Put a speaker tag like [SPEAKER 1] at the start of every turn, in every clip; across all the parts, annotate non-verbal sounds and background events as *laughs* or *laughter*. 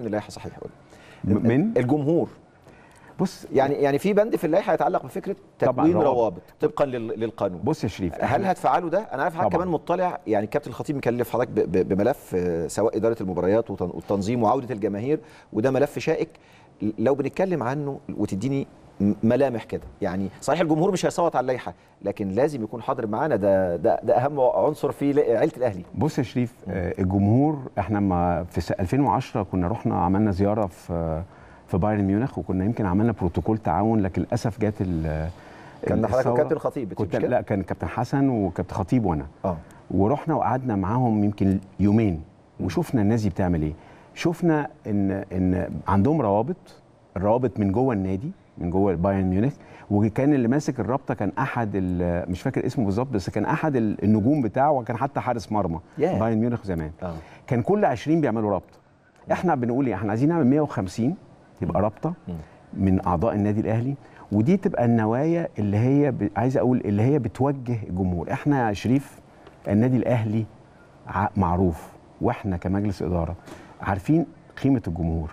[SPEAKER 1] من اللائحه صحيح من الجمهور بص يعني يعني في بند في اللائحه يتعلق بفكره تدوين روابط طبقا للقانون بص يا شريف هل هتفعلوا ده انا عارف حضرتك كمان مطلع يعني الكابتن الخطيب مكلف حضرتك بملف آه، سواء اداره المباريات والتنظيم وعوده الجماهير وده ملف شائك لو بنتكلم عنه وتديني ملامح كده يعني صحيح الجمهور مش هيصوت على اللائحه لكن لازم يكون حاضر معانا ده ده ده اهم عنصر في عيله الاهلي
[SPEAKER 2] بص يا شريف آه، الجمهور احنا ما في 2010 كنا رحنا عملنا زياره في في بايرن ميونخ وكنا يمكن عملنا بروتوكول تعاون لكن للاسف جت كان حضرتك كابتن خطيب كنت لا كان كابتن حسن وكابتن خطيب وانا اه ورحنا وقعدنا معاهم يمكن يومين وشفنا الناس دي بتعمل ايه شفنا ان ان عندهم روابط الروابط من جوه النادي من جوه بايرن ميونخ وكان اللي ماسك الرابطه كان احد مش فاكر اسمه بالظبط بس كان احد النجوم بتاعه وكان حتى حارس مرمى yeah. بايرن ميونخ زمان oh. كان كل 20 بيعملوا رابطه احنا بنقول ايه احنا عايزين نعمل 150 تبقى رابطه من اعضاء النادي الاهلي ودي تبقى النوايا اللي هي ب... عايز اقول اللي هي بتوجه الجمهور احنا يا شريف النادي الاهلي معروف واحنا كمجلس اداره عارفين قيمه الجمهور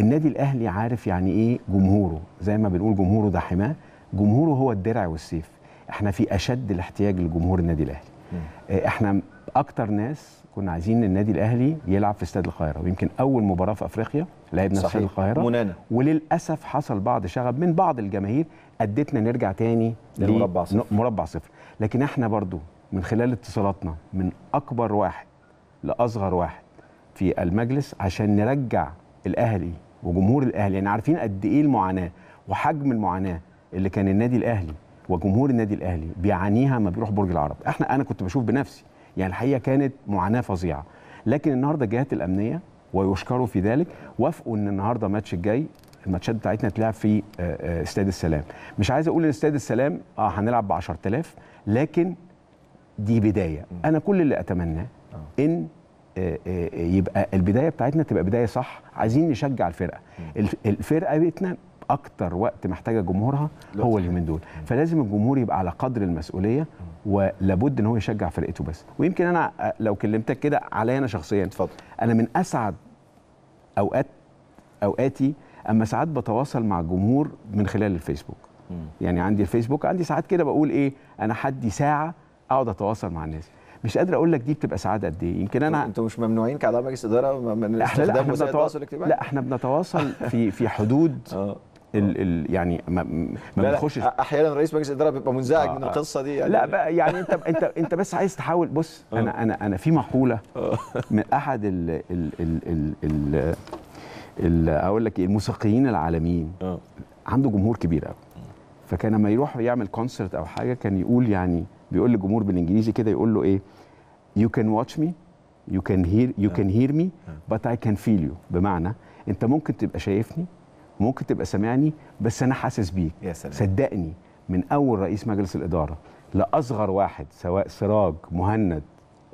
[SPEAKER 2] النادي الاهلي عارف يعني ايه جمهوره زي ما بنقول جمهوره ده حماه جمهوره هو الدرع والسيف احنا في اشد الاحتياج لجمهور النادي الاهلي آه، احنا اكتر ناس كنا عايزين النادي الاهلي يلعب في استاد القاهره ويمكن اول مباراه في افريقيا لعبنا في استاد القاهره منانا. وللاسف حصل بعض شغب من بعض الجماهير ادتنا نرجع تاني للمربع صفر مربع صفر لكن احنا برضو من خلال اتصالاتنا من اكبر واحد لاصغر واحد في المجلس عشان نرجع الاهلي وجمهور الاهلي يعني عارفين قد ايه المعاناه وحجم المعاناه اللي كان النادي الاهلي وجمهور النادي الاهلي بيعانيها ما بيروح برج العرب احنا انا كنت بشوف بنفسي يعني الحقيقه كانت معاناه فظيعه لكن النهارده الجهات الامنيه ويشكروا في ذلك وافقوا ان النهارده الماتش الجاي الماتشات بتاعتنا تلعب في آه، آه، استاد السلام مش عايز اقول ان استاد السلام اه هنلعب ب 10000 لكن دي بدايه انا كل اللي اتمناه آه. ان آه، آه، يبقى البدايه بتاعتنا تبقى بدايه صح عايزين نشجع الفرقه الفرقه بتاعتنا اكتر وقت محتاجه جمهورها هو اليومين دول فلازم الجمهور يبقى على قدر المسؤوليه ولابد ان هو يشجع فرقته بس ويمكن انا آه، لو كلمتك كده عليا انا شخصيا اتفضل انا من اسعد اوقات اوقاتي اما ساعات بتواصل مع الجمهور من خلال الفيسبوك يعني عندي الفيسبوك عندي ساعات كده بقول ايه انا حدي ساعه اقعد اتواصل مع الناس مش قادر اقول لك دي بتبقى سعاده قد ايه يمكن انا انتوا مش ممنوعين كاعضاء مجلس اداره من احنا لا احنا بنتواصل الاجتماعي لا احنا بنتواصل في في حدود *laughs* آه. ال ال يعني ما, ما بنخشش احيانا رئيس مجلس الاداره بيبقى منزعج من آه، آه. القصه دي يعني لا بقى يعني انت انت انت بس عايز تحاول بص انا انا انا في مقوله *laughs* من احد ال ال ال ال, ال, ال اقول لك إيه، الموسيقيين العالميين عنده جمهور كبير قوي فكان لما يروح يعمل كونسرت او حاجه كان يقول يعني بيقول للجمهور بالانجليزي كده يقول له ايه يو كان واتش مي يو كان هير يو كان هير مي بات اي كان فيل يو بمعنى انت ممكن تبقى شايفني ممكن تبقى سامعني بس انا حاسس بيك يا سلام. صدقني من اول رئيس مجلس الاداره لاصغر واحد سواء سراج مهند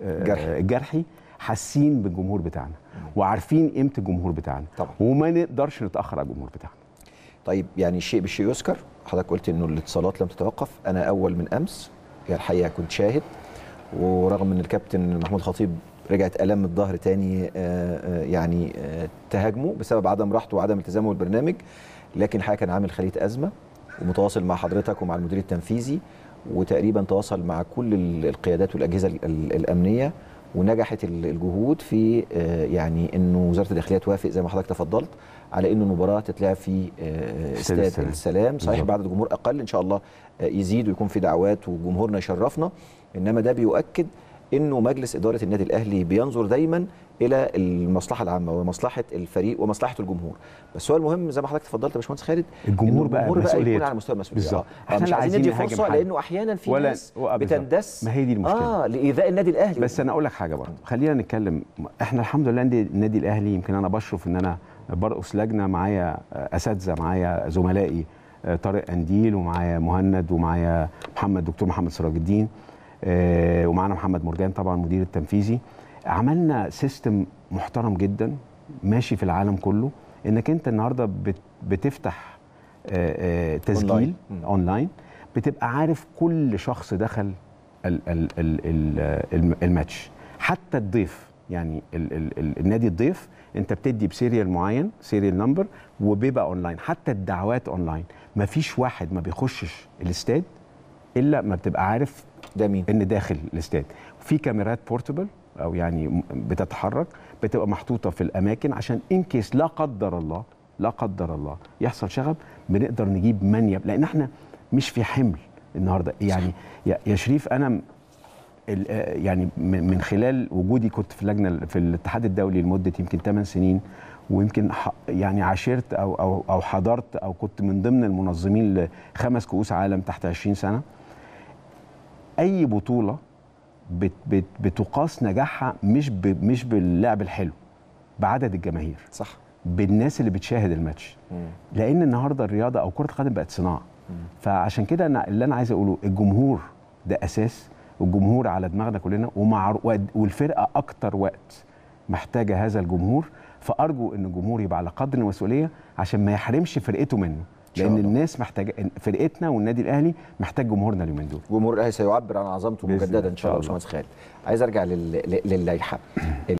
[SPEAKER 2] آه، آه، جرحي, جرحي حاسين بالجمهور بتاعنا وعارفين قيمه الجمهور بتاعنا طبعا. وما نقدرش نتاخر على الجمهور بتاعنا طيب يعني شيء بالشيء يذكر حضرتك قلت
[SPEAKER 1] انه الاتصالات لم تتوقف انا اول من امس هي الحقيقه كنت شاهد ورغم ان الكابتن محمود خطيب رجعت الام الظهر تاني آه، آه، يعني آه، تهاجمه بسبب عدم راحته وعدم التزامه بالبرنامج لكن الحقيقه كان عامل خليط ازمه ومتواصل مع حضرتك ومع المدير التنفيذي وتقريبا تواصل مع كل القيادات والاجهزه الامنيه ونجحت الجهود في آه، يعني انه وزاره الداخليه توافق زي ما حضرتك تفضلت على انه المباراه تتلعب في آه، استاد السلام, السلام. صحيح بعد الجمهور اقل ان شاء الله آه، يزيد ويكون في دعوات وجمهورنا يشرفنا انما ده بيؤكد انه مجلس اداره النادي الاهلي بينظر دايما الى المصلحه العامه ومصلحه الفريق ومصلحه الجمهور بس هو المهم زي ما حضرتك اتفضلت يا باشمهندس خالد الجمهور بقى الجمهور بقى يكون على مستوى المسؤوليه بالظبط آه، احنا مش عايزين ندي فرصه لانه احيانا في ناس بتندس ما هي دي
[SPEAKER 2] المشكله اه لايذاء النادي الاهلي بس انا اقول لك حاجه برضه خلينا نتكلم احنا الحمد لله النادي الاهلي يمكن انا بشرف ان انا برأس لجنه معايا آه، اساتذه معايا زملائي آه، طارق قنديل ومعايا مهند ومعايا محمد دكتور محمد سراج الدين آه، ومعنا محمد مرجان طبعا مدير التنفيذي عملنا سيستم محترم جدا ماشي في العالم كله انك انت النهارده بتفتح آه، آه، تسجيل اونلاين بتبقى عارف كل شخص دخل الماتش حتى الضيف يعني الـ الـ الـ النادي الضيف انت بتدي بسيريال معين سيريال نمبر وبيبقى اونلاين حتى الدعوات اونلاين مفيش واحد ما بيخشش الاستاد الا ما بتبقى عارف ده مين؟ ان داخل الاستاد في كاميرات بورتبل او يعني بتتحرك بتبقى محطوطه في الاماكن عشان ان كيس لا قدر الله لا قدر الله يحصل شغب بنقدر نجيب منيب لان احنا مش في حمل النهارده يعني يا شريف انا يعني من خلال وجودي كنت في لجنه في الاتحاد الدولي لمده يمكن 8 سنين ويمكن يعني عاشرت او او او حضرت او كنت من ضمن المنظمين لخمس كؤوس عالم تحت 20 سنه اي بطوله بت بت بتقاس نجاحها مش ب مش باللعب الحلو بعدد الجماهير صح بالناس اللي بتشاهد الماتش مم. لان النهارده الرياضه او كره القدم بقت صناعه مم. فعشان كده انا اللي انا عايز اقوله الجمهور ده اساس الجمهور على دماغنا كلنا والفرقه اكتر وقت محتاجه هذا الجمهور فارجو ان الجمهور يبقى على قدر المسؤوليه عشان ما يحرمش فرقته منه لان الناس محتاجه فرقتنا والنادي الاهلي محتاج جمهورنا اليومين دول
[SPEAKER 1] جمهور الاهلي سيعبر عن عظمته مجددا ان شاء الله يا باشمهندس خالد عايز ارجع لل... للائحه